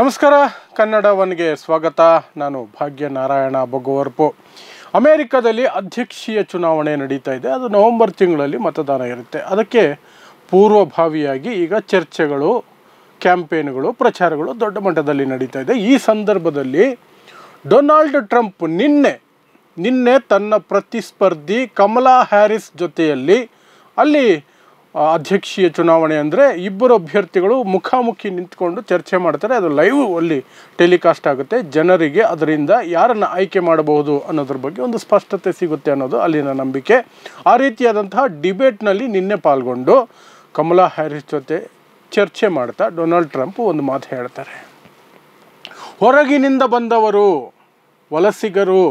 ನಮಸ್ಕಾರ ಕನ್ನಡ ಒನ್ಗೆ ಸ್ವಾಗತ ನಾನು ಭಾಗ್ಯ ನಾರಾಯಣ ಬೊಗ್ಗುವರ್ಪು ಅಮೇರಿಕಾದಲ್ಲಿ ಅಧ್ಯಕ್ಷೀಯ ಚುನಾವಣೆ ನಡೀತಾ ಇದೆ ಅದು ನವೆಂಬರ್ ತಿಂಗಳಲ್ಲಿ ಮತದಾನ ಇರುತ್ತೆ ಅದಕ್ಕೆ ಪೂರ್ವಭಾವಿಯಾಗಿ ಈಗ ಚರ್ಚೆಗಳು ಕ್ಯಾಂಪೇನ್ಗಳು ಪ್ರಚಾರಗಳು ದೊಡ್ಡ ಮಟ್ಟದಲ್ಲಿ ನಡೀತಾ ಇದೆ ಈ ಸಂದರ್ಭದಲ್ಲಿ ಡೊನಾಲ್ಡ್ ಟ್ರಂಪ್ ನಿನ್ನೆ ನಿನ್ನೆ ತನ್ನ ಪ್ರತಿಸ್ಪರ್ಧಿ ಕಮಲಾ ಹ್ಯಾರಿಸ್ ಜೊತೆಯಲ್ಲಿ ಅಲ್ಲಿ ಅಧ್ಯಕ್ಷೀಯ ಚುನಾವಣೆ ಅಂದರೆ ಇಬ್ಬರು ಅಭ್ಯರ್ಥಿಗಳು ಮುಖಾಮುಖಿ ನಿಂತ್ಕೊಂಡು ಚರ್ಚೆ ಮಾಡ್ತಾರೆ ಅದು ಲೈವ್ ಅಲ್ಲಿ ಟೆಲಿಕಾಸ್ಟ್ ಆಗುತ್ತೆ ಜನರಿಗೆ ಅದರಿಂದ ಯಾರನ್ನು ಆಯ್ಕೆ ಮಾಡಬಹುದು ಅನ್ನೋದ್ರ ಬಗ್ಗೆ ಒಂದು ಸ್ಪಷ್ಟತೆ ಸಿಗುತ್ತೆ ಅನ್ನೋದು ಅಲ್ಲಿನ ನಂಬಿಕೆ ಆ ರೀತಿಯಾದಂತಹ ಡಿಬೇಟ್ನಲ್ಲಿ ನಿನ್ನೆ ಪಾಲ್ಗೊಂಡು ಕಮಲಾ ಹ್ಯಾರಿಸ್ ಜೊತೆ ಚರ್ಚೆ ಮಾಡ್ತಾ ಡೊನಾಲ್ಡ್ ಟ್ರಂಪ್ ಒಂದು ಮಾತು ಹೇಳ್ತಾರೆ ಹೊರಗಿನಿಂದ ಬಂದವರು ವಲಸಿಗರು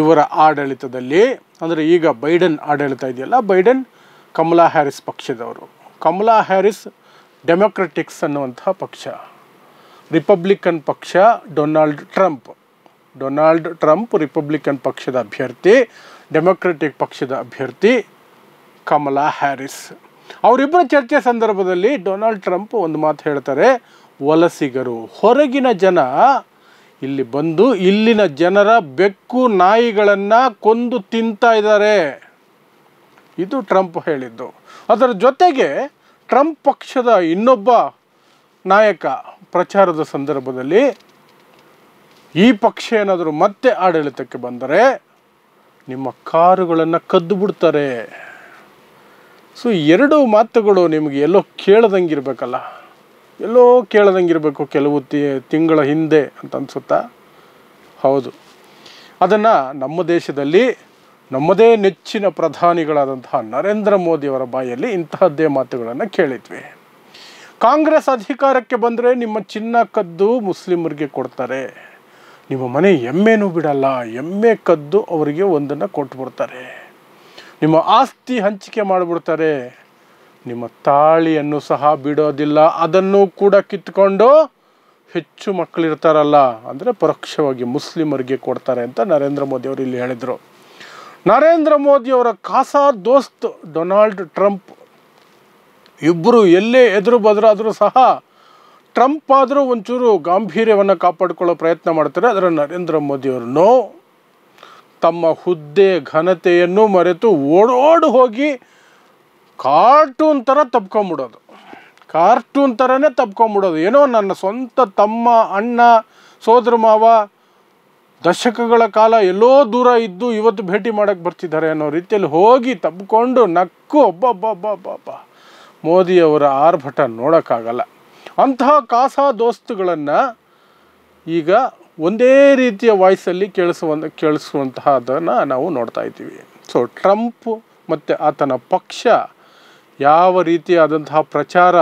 ಇವರ ಆಡಳಿತದಲ್ಲಿ ಅಂದರೆ ಈಗ ಬೈಡನ್ ಆಡಳಿತ ಇದೆಯಲ್ಲ ಬೈಡನ್ ಕಮಲಾ ಹ್ಯಾರಿಸ್ ಪಕ್ಷದವರು ಕಮಲಾ ಹ್ಯಾರಿಸ್ ಡೆಮೊಕ್ರೆಟಿಕ್ಸ್ ಅನ್ನುವಂಥ ಪಕ್ಷ ರಿಪಬ್ಲಿಕನ್ ಪಕ್ಷ Donald Trump Donald Trump Republican ಪಕ್ಷದ ಅಭ್ಯರ್ಥಿ ಡೆಮೊಕ್ರೆಟಿಕ್ ಪಕ್ಷದ ಅಭ್ಯರ್ಥಿ ಕಮಲಾ ಹ್ಯಾರಿಸ್ ಅವರಿಬ್ಬರ ಚರ್ಚೆ ಸಂದರ್ಭದಲ್ಲಿ ಡೊನಾಲ್ಡ್ ಟ್ರಂಪ್ ಒಂದು ಮಾತು ಹೇಳ್ತಾರೆ ವಲಸಿಗರು ಹೊರಗಿನ ಜನ ಇಲ್ಲಿ ಬಂದು ಇಲ್ಲಿನ ಜನರ ಬೆಕ್ಕು ನಾಯಿಗಳನ್ನು ಕೊಂದು ತಿಂತಾ ಇದ್ದಾರೆ ಇದು ಟ್ರಂಪ್ ಹೇಳಿದ್ದು ಅದರ ಜೊತೆಗೆ ಟ್ರಂಪ್ ಪಕ್ಷದ ಇನ್ನೊಬ್ಬ ನಾಯಕ ಪ್ರಚಾರದ ಸಂದರ್ಭದಲ್ಲಿ ಈ ಪಕ್ಷ ಏನಾದರೂ ಮತ್ತೆ ಆಡಳಿತಕ್ಕೆ ಬಂದರೆ ನಿಮ್ಮ ಕಾರುಗಳನ್ನು ಕದ್ದು ಬಿಡ್ತಾರೆ ಸೊ ಎರಡು ಮಾತುಗಳು ನಿಮಗೆ ಎಲ್ಲೋ ಕೇಳದಂಗಿರಬೇಕಲ್ಲ ಎಲ್ಲೋ ಕೇಳದಂಗಿರಬೇಕು ಕೆಲವು ತಿಂಗಳ ಹಿಂದೆ ಅಂತ ಅನ್ಸುತ್ತಾ ಹೌದು ಅದನ್ನು ನಮ್ಮ ದೇಶದಲ್ಲಿ ನಮ್ಮದೇ ನೆಚ್ಚಿನ ಪ್ರಧಾನಿಗಳಾದಂತಹ ನರೇಂದ್ರ ಮೋದಿಯವರ ಬಾಯಲ್ಲಿ ಇಂತಹದ್ದೇ ಮಾತುಗಳನ್ನು ಕೇಳಿದ್ವಿ ಕಾಂಗ್ರೆಸ್ ಅಧಿಕಾರಕ್ಕೆ ಬಂದರೆ ನಿಮ್ಮ ಚಿನ್ನ ಕದ್ದು ಮುಸ್ಲಿಮರಿಗೆ ಕೊಡ್ತಾರೆ ನಿಮ್ಮ ಮನೆ ಎಮ್ಮೆನೂ ಬಿಡಲ್ಲ ಎಮ್ಮೆ ಕದ್ದು ಅವರಿಗೆ ಒಂದನ್ನು ಕೊಟ್ಬಿಡ್ತಾರೆ ನಿಮ್ಮ ಆಸ್ತಿ ಹಂಚಿಕೆ ಮಾಡಿಬಿಡ್ತಾರೆ ನಿಮ್ಮ ತಾಳಿಯನ್ನು ಸಹ ಬಿಡೋದಿಲ್ಲ ಅದನ್ನು ಕೂಡ ಕಿತ್ಕೊಂಡು ಹೆಚ್ಚು ಮಕ್ಕಳಿರ್ತಾರಲ್ಲ ಅಂದರೆ ಪರೋಕ್ಷವಾಗಿ ಮುಸ್ಲಿಮರಿಗೆ ಕೊಡ್ತಾರೆ ಅಂತ ನರೇಂದ್ರ ಮೋದಿ ಅವರು ಇಲ್ಲಿ ಹೇಳಿದರು ನರೇಂದ್ರ ಮೋದಿಯವರ ಖಾಸಾ ದೋಸ್ತ್ ಡೊನಾಲ್ಡ್ ಟ್ರಂಪ್ ಇಬ್ಬರು ಎಲ್ಲೇ ಎದುರು ಬದರಾದರೂ ಸಹ ಟ್ರಂಪ್ ಆದರೂ ಒಂಚೂರು ಗಾಂಭೀರ್ಯವನ್ನು ಕಾಪಾಡಿಕೊಳ್ಳೋ ಪ್ರಯತ್ನ ಮಾಡ್ತಾರೆ ಆದರೆ ನರೇಂದ್ರ ಮೋದಿಯವರು ನೋ ತಮ್ಮ ಹುದ್ದೆ ಘನತೆಯನ್ನು ಮರೆತು ಓಡೋಡು ಹೋಗಿ ಕಾರ್ಟೂನ್ ಥರ ತಪ್ಕೊಂಬಿಡೋದು ಕಾರ್ಟೂನ್ ಥರನೇ ತಪ್ಕೊಂಬಿಡೋದು ಏನೋ ನನ್ನ ಸ್ವಂತ ತಮ್ಮ ಅಣ್ಣ ಸೋದರ ಮಾವ ದಶಕಗಳ ಕಾಲ ಎಲ್ಲೋ ದೂರ ಇದ್ದು ಇವತ್ತು ಭೇಟಿ ಮಾಡಕ್ಕೆ ಬರ್ತಿದ್ದಾರೆ ಅನ್ನೋ ರೀತಿಯಲ್ಲಿ ಹೋಗಿ ತಬ್ಕೊಂಡು ನಕ್ಕು ಒಬ್ಬಬ್ಬಬ್ಬಬ್ಬ ಮೋದಿಯವರ ಆರ್ಭಟ ನೋಡೋಕ್ಕಾಗಲ್ಲ ಅಂತಹ ಕಾಸ ದೋಸ್ತುಗಳನ್ನು ಈಗ ಒಂದೇ ರೀತಿಯ ವಾಯ್ಸಲ್ಲಿ ಕೇಳಿಸುವ ಕೇಳಿಸುವಂತಹದನ್ನು ನಾವು ನೋಡ್ತಾ ಇದ್ದೀವಿ ಸೊ ಟ್ರಂಪ್ ಮತ್ತು ಆತನ ಪಕ್ಷ ಯಾವ ರೀತಿಯಾದಂತಹ ಪ್ರಚಾರ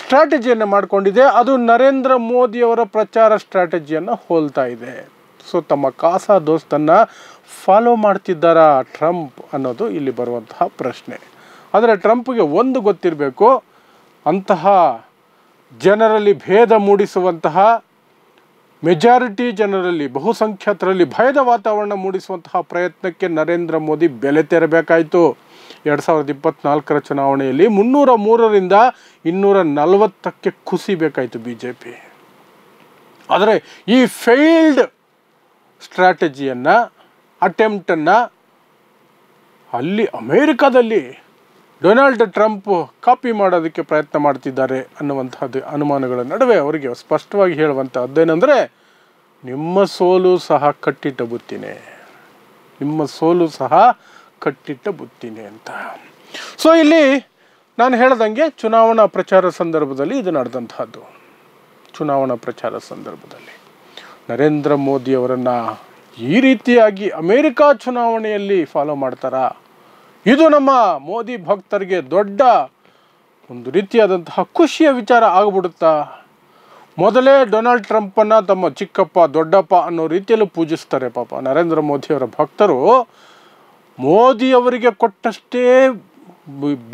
ಸ್ಟ್ರಾಟಜಿಯನ್ನು ಮಾಡಿಕೊಂಡಿದೆ ಅದು ನರೇಂದ್ರ ಮೋದಿಯವರ ಪ್ರಚಾರ ಸ್ಟ್ರಾಟಜಿಯನ್ನು ಹೋಲ್ತಾ ಇದೆ ಸೊ ತಮ್ಮ ಕಾಸಾ ದೋಸ್ತನ್ನು ಫಾಲೋ ಮಾಡ್ತಿದ್ದಾರಾ ಟ್ರಂಪ್ ಅನ್ನೋದು ಇಲ್ಲಿ ಬರುವಂತಹ ಪ್ರಶ್ನೆ ಆದರೆ ಟ್ರಂಪ್ಗೆ ಒಂದು ಗೊತ್ತಿರಬೇಕು ಅಂತಹ ಜನರಲ್ಲಿ ಭೇದ ಮೂಡಿಸುವಂತಹ ಮೆಜಾರಿಟಿ ಜನರಲ್ಲಿ ಬಹುಸಂಖ್ಯಾತರಲ್ಲಿ ಭಯದ ವಾತಾವರಣ ಮೂಡಿಸುವಂತಹ ಪ್ರಯತ್ನಕ್ಕೆ ನರೇಂದ್ರ ಮೋದಿ ಬೆಲೆ ತೆರಬೇಕಾಯಿತು ಎರಡು ಸಾವಿರದ ಇಪ್ಪತ್ತ್ನಾಲ್ಕರ ಚುನಾವಣೆಯಲ್ಲಿ ಮುನ್ನೂರ ಮೂರರಿಂದ ಇನ್ನೂರ ನಲವತ್ತಕ್ಕೆ ಕುಸಿಬೇಕಾಯಿತು ಬಿ ಜೆ ಪಿ ಆದರೆ ಈ ಫೇಲ್ಡ್ ಸ್ಟ್ರಾಟಜಿಯನ್ನು ಅಟೆಂಪ್ಟನ್ನು ಅಲ್ಲಿ ಅಮೇರಿಕಾದಲ್ಲಿ ಡೊನಾಲ್ಡ್ ಟ್ರಂಪ್ ಕಾಪಿ ಮಾಡೋದಕ್ಕೆ ಪ್ರಯತ್ನ ಮಾಡ್ತಿದ್ದಾರೆ ಅನ್ನುವಂಥದ್ದು ಅನುಮಾನಗಳ ನಡುವೆ ಅವರಿಗೆ ಸ್ಪಷ್ಟವಾಗಿ ಹೇಳುವಂಥದ್ದೇನೆಂದರೆ ನಿಮ್ಮ ಸೋಲು ಸಹ ಕಟ್ಟಿಟ್ಟ ಬುತ್ತಿನೇ ನಿಮ್ಮ ಸೋಲು ಸಹ ಕಟ್ಟಿಟ್ಟ ಬುತ್ತಿನಿ ಅಂತ ಸೊ ಇಲ್ಲಿ ನಾನು ಹೇಳ್ದಂಗೆ ಚುನಾವಣಾ ಪ್ರಚಾರ ಸಂದರ್ಭದಲ್ಲಿ ಇದು ನಡೆದಂತಹದ್ದು ಚುನಾವಣಾ ಪ್ರಚಾರ ಸಂದರ್ಭದಲ್ಲಿ ನರೇಂದ್ರ ಮೋದಿಯವರನ್ನು ಈ ರೀತಿಯಾಗಿ ಅಮೇರಿಕಾ ಚುನಾವಣೆಯಲ್ಲಿ ಫಾಲೋ ಮಾಡ್ತಾರ ಇದು ನಮ್ಮ ಮೋದಿ ಭಕ್ತರಿಗೆ ದೊಡ್ಡ ಒಂದು ರೀತಿಯಾದಂತಹ ಖುಷಿಯ ವಿಚಾರ ಆಗ್ಬಿಡುತ್ತಾ ಮೊದಲೇ ಡೊನಾಲ್ಡ್ ಟ್ರಂಪನ್ನು ತಮ್ಮ ಚಿಕ್ಕಪ್ಪ ದೊಡ್ಡಪ್ಪ ಅನ್ನೋ ರೀತಿಯಲ್ಲಿ ಪೂಜಿಸ್ತಾರೆ ಪಾಪ ನರೇಂದ್ರ ಮೋದಿಯವರ ಭಕ್ತರು ಮೋದಿಯವರಿಗೆ ಕೊಟ್ಟಷ್ಟೇ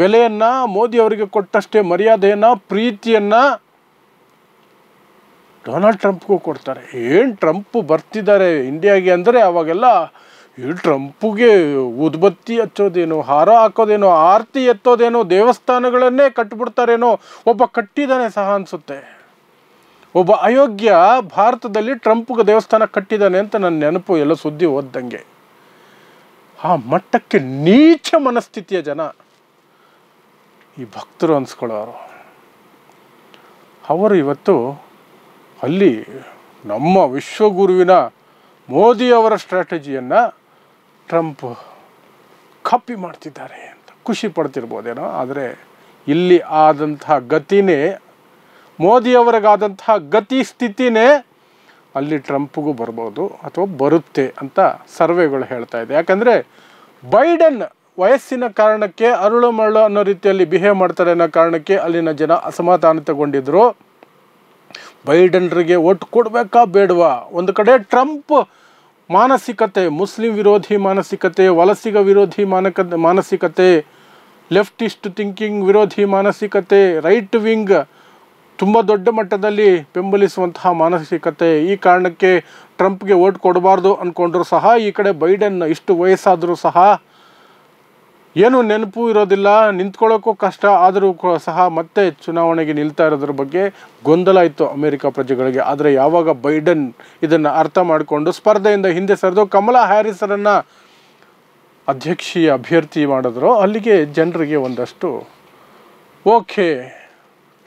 ಬೆಲೆಯನ್ನು ಮೋದಿಯವರಿಗೆ ಕೊಟ್ಟಷ್ಟೇ ಮರ್ಯಾದೆಯನ್ನು ಪ್ರೀತಿಯನ್ನು ಡೊನಾಲ್ಡ್ ಟ್ರಂಪ್ಗೂ ಕೊಡ್ತಾರೆ ಏನು ಟ್ರಂಪ್ ಬರ್ತಿದ್ದಾರೆ ಇಂಡಿಯಾಗೆ ಅಂದರೆ ಅವಾಗೆಲ್ಲ ಈ ಟ್ರಂಪ್ಗೆ ಉದ್ಬತ್ತಿ ಹಚ್ಚೋದೇನು ಹಾರ ಹಾಕೋದೇನೋ ಆರತಿ ಎತ್ತೋದೇನೋ ದೇವಸ್ಥಾನಗಳನ್ನೇ ಕಟ್ಟಿಬಿಡ್ತಾರೇನೋ ಒಬ್ಬ ಕಟ್ಟಿದ್ದಾನೆ ಸಹ ಅನಿಸುತ್ತೆ ಒಬ್ಬ ಅಯೋಗ್ಯ ಭಾರತದಲ್ಲಿ ಟ್ರಂಪ್ಗೆ ದೇವಸ್ಥಾನ ಕಟ್ಟಿದ್ದಾನೆ ಅಂತ ನನ್ನ ನೆನಪು ಎಲ್ಲ ಸುದ್ದಿ ಓದ್ದಂಗೆ ಆ ಮಟ್ಟಕ್ಕೆ ನೀಚ ಮನಸ್ಥಿತಿಯ ಜನ ಈ ಭಕ್ತರು ಅನ್ಸ್ಕೊಳ್ಳೋರು ಅವರು ಇವತ್ತು ಅಲ್ಲಿ ನಮ್ಮ ವಿಶ್ವಗುರುವಿನ ಮೋದಿಯವರ ಸ್ಟ್ರಾಟಜಿಯನ್ನು ಟ್ರಂಪ್ ಕಾಪಿ ಮಾಡ್ತಿದ್ದಾರೆ ಅಂತ ಖುಷಿ ಪಡ್ತಿರ್ಬೋದೇನೋ ಆದರೆ ಇಲ್ಲಿ ಆದಂತಹ ಗತಿನೇ ಮೋದಿಯವರಿಗಾದಂತಹ ಗತಿ ಸ್ಥಿತಿನೇ ಅಲ್ಲಿ ಟ್ರಂಪ್ಗೂ ಬರ್ಬೋದು ಅಥವಾ ಬರುತ್ತೆ ಅಂತ ಸರ್ವೆಗಳು ಹೇಳ್ತಾ ಇದೆ ಯಾಕಂದರೆ ಬೈಡನ್ ವಯಸ್ಸಿನ ಕಾರಣಕ್ಕೆ ಅರಳು ಮರಳು ಅನ್ನೋ ರೀತಿಯಲ್ಲಿ ಬಿಹೇವ್ ಮಾಡ್ತಾರೆ ಅನ್ನೋ ಕಾರಣಕ್ಕೆ ಅಲ್ಲಿನ ಜನ ಅಸಮಾಧಾನ ತಗೊಂಡಿದ್ರು ಬೈಡನ್ರಿಗೆ ಒಟ್ಟು ಕೊಡಬೇಕಾ ಬೇಡವಾ ಒಂದು ಕಡೆ ಟ್ರಂಪ್ ಮಾನಸಿಕತೆ ಮುಸ್ಲಿಂ ವಿರೋಧಿ ಮಾನಸಿಕತೆ ವಲಸಿಗ ವಿರೋಧಿ ಮಾನಕ ಮಾನಸಿಕತೆ ಲೆಫ್ಟಿಸ್ಟ್ ಥಿಂಕಿಂಗ್ ವಿರೋಧಿ ಮಾನಸಿಕತೆ ರೈಟ್ ವಿಂಗ್ ತುಂಬ ದೊಡ್ಡ ಮಟ್ಟದಲ್ಲಿ ಬೆಂಬಲಿಸುವಂತಹ ಮಾನಸಿಕತೆ ಈ ಕಾರಣಕ್ಕೆ ಟ್ರಂಪ್ಗೆ ಓಟ್ ಕೊಡಬಾರ್ದು ಅಂದ್ಕೊಂಡ್ರೂ ಸಹ ಈ ಕಡೆ ಬೈಡನ್ ಇಷ್ಟು ವಯಸ್ಸಾದರೂ ಸಹ ಏನು ನೆನಪು ಇರೋದಿಲ್ಲ ನಿಂತ್ಕೊಳ್ಳೋಕ್ಕೂ ಕಷ್ಟ ಆದರೂ ಸಹ ಮತ್ತೆ ಚುನಾವಣೆಗೆ ನಿಲ್ತಾ ಇರೋದ್ರ ಬಗ್ಗೆ ಗೊಂದಲ ಇತ್ತು ಅಮೆರಿಕ ಪ್ರಜೆಗಳಿಗೆ ಆದರೆ ಯಾವಾಗ ಬೈಡನ್ ಇದನ್ನು ಅರ್ಥ ಮಾಡಿಕೊಂಡು ಸ್ಪರ್ಧೆಯಿಂದ ಹಿಂದೆ ಸರಿದು ಕಮಲಾ ಹ್ಯಾರಿಸರನ್ನು ಅಧ್ಯಕ್ಷೀಯ ಅಭ್ಯರ್ಥಿ ಮಾಡಿದ್ರು ಅಲ್ಲಿಗೆ ಜನರಿಗೆ ಒಂದಷ್ಟು ಓಕೆ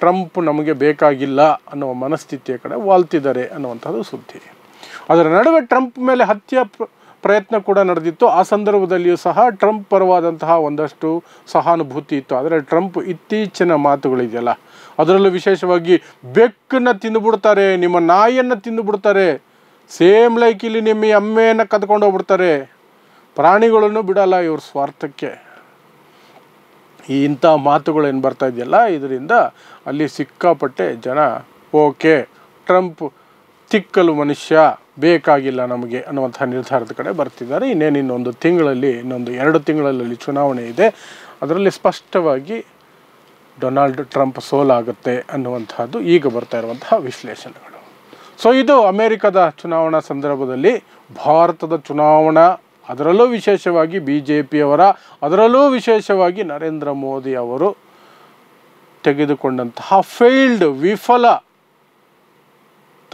ಟ್ರಂಪ್ ನಮಗೆ ಬೇಕಾಗಿಲ್ಲ ಅನ್ನೋ ಮನಸ್ಥಿತಿಯ ಕಡೆ ವಾಲ್ತಿದ್ದಾರೆ ಅನ್ನುವಂಥದ್ದು ಸುದ್ದಿ ಅದರ ನಡುವೆ ಟ್ರಂಪ್ ಮೇಲೆ ಹತ್ಯೆ ಪ್ರಯತ್ನ ಕೂಡ ನಡೆದಿತ್ತು ಆ ಸಂದರ್ಭದಲ್ಲಿಯೂ ಸಹ ಟ್ರಂಪ್ ಪರವಾದಂತಹ ಒಂದಷ್ಟು ಸಹಾನುಭೂತಿ ಇತ್ತು ಆದರೆ ಟ್ರಂಪ್ ಇತ್ತೀಚಿನ ಮಾತುಗಳಿದೆಯಲ್ಲ ಅದರಲ್ಲೂ ವಿಶೇಷವಾಗಿ ಬೆಕ್ಕನ್ನು ತಿಂದುಬಿಡ್ತಾರೆ ನಿಮ್ಮ ನಾಯಿಯನ್ನು ತಿಂದುಬಿಡ್ತಾರೆ ಸೇಮ್ ಲೈಕ್ ಇಲ್ಲಿ ನಿಮ್ಮ ಅಮ್ಮೆಯನ್ನು ಕದ್ಕೊಂಡು ಹೋಗ್ಬಿಡ್ತಾರೆ ಪ್ರಾಣಿಗಳನ್ನು ಬಿಡಲ್ಲ ಇವ್ರ ಸ್ವಾರ್ಥಕ್ಕೆ ಈ ಇಂಥ ಮಾತುಗಳೇನು ಬರ್ತಾ ಇದೆಯಲ್ಲ ಇದರಿಂದ ಅಲ್ಲಿ ಸಿಕ್ಕಾಪಟ್ಟೆ ಜನ ಓಕೆ ಟ್ರಂಪ್ ತಿಕ್ಕಲು ಮನುಷ್ಯ ಬೇಕಾಗಿಲ್ಲ ನಮಗೆ ಅನ್ನುವಂಥ ನಿರ್ಧಾರದ ಕಡೆ ಬರ್ತಿದ್ದಾರೆ ಇನ್ನೇನು ಇನ್ನೊಂದು ತಿಂಗಳಲ್ಲಿ ಇನ್ನೊಂದು ಎರಡು ತಿಂಗಳಲ್ಲಿ ಚುನಾವಣೆ ಇದೆ ಅದರಲ್ಲಿ ಸ್ಪಷ್ಟವಾಗಿ ಡೊನಾಲ್ಡ್ ಟ್ರಂಪ್ ಸೋಲಾಗುತ್ತೆ ಅನ್ನುವಂಥದ್ದು ಈಗ ಬರ್ತಾ ಇರುವಂತಹ ವಿಶ್ಲೇಷಣೆಗಳು ಸೊ ಇದು ಅಮೇರಿಕದ ಚುನಾವಣಾ ಸಂದರ್ಭದಲ್ಲಿ ಭಾರತದ ಚುನಾವಣಾ ಅದರಲ್ಲೂ ವಿಶೇಷವಾಗಿ ಬಿ ಜೆ ಪಿಯವರ ಅದರಲ್ಲೂ ವಿಶೇಷವಾಗಿ ನರೇಂದ್ರ ಮೋದಿ ಅವರು ತೆಗೆದುಕೊಂಡಂತಹ ಫೇಲ್ಡ್ ವಿಫಲ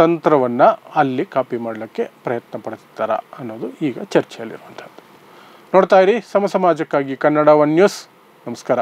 ತಂತ್ರವನ್ನು ಅಲ್ಲಿ ಕಾಪಿ ಮಾಡಲಿಕ್ಕೆ ಪ್ರಯತ್ನ ಪಡ್ತಿದ್ದಾರೆ ಅನ್ನೋದು ಈಗ ಚರ್ಚೆಯಲ್ಲಿರುವಂಥದ್ದು ನೋಡ್ತಾ ಇರಿ ಸಮಸಮಾಜಕ್ಕಾಗಿ ಕನ್ನಡ ಒನ್ ನ್ಯೂಸ್ ನಮಸ್ಕಾರ